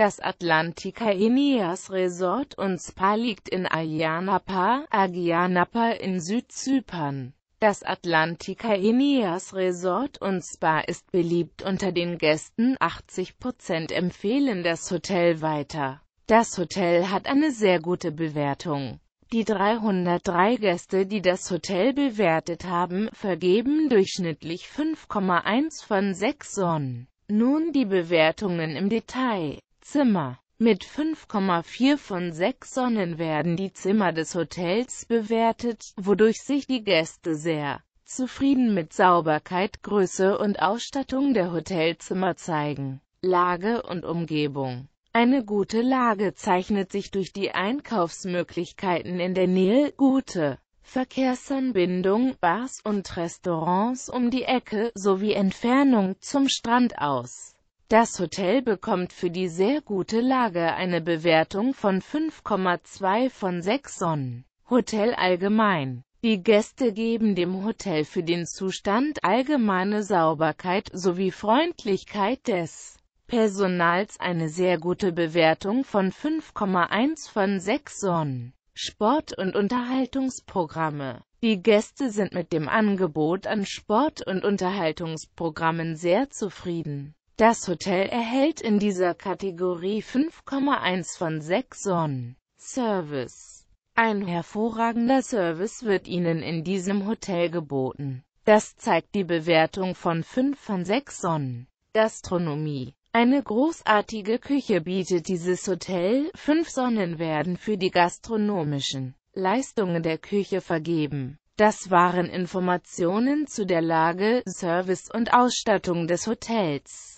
Das Atlantica Emias Resort und Spa liegt in Ayanapa, Agianapa in Südzypern. Das Atlantica Emias Resort und Spa ist beliebt unter den Gästen, 80% empfehlen das Hotel weiter. Das Hotel hat eine sehr gute Bewertung. Die 303 Gäste, die das Hotel bewertet haben, vergeben durchschnittlich 5,1 von 6 Sonnen. Nun die Bewertungen im Detail. Zimmer. Mit 5,4 von 6 Sonnen werden die Zimmer des Hotels bewertet, wodurch sich die Gäste sehr zufrieden mit Sauberkeit, Größe und Ausstattung der Hotelzimmer zeigen. Lage und Umgebung Eine gute Lage zeichnet sich durch die Einkaufsmöglichkeiten in der Nähe, gute Verkehrsanbindung, Bars und Restaurants um die Ecke sowie Entfernung zum Strand aus. Das Hotel bekommt für die sehr gute Lage eine Bewertung von 5,2 von 6 Sonnen. Hotel allgemein. Die Gäste geben dem Hotel für den Zustand allgemeine Sauberkeit sowie Freundlichkeit des Personals eine sehr gute Bewertung von 5,1 von 6 Sonnen. Sport- und Unterhaltungsprogramme die Gäste sind mit dem Angebot an Sport- und Unterhaltungsprogrammen sehr zufrieden. Das Hotel erhält in dieser Kategorie 5,1 von 6 Sonnen. Service Ein hervorragender Service wird Ihnen in diesem Hotel geboten. Das zeigt die Bewertung von 5 von 6 Sonnen. Gastronomie eine großartige Küche bietet dieses Hotel, 5 Sonnen werden für die gastronomischen Leistungen der Küche vergeben. Das waren Informationen zu der Lage, Service und Ausstattung des Hotels.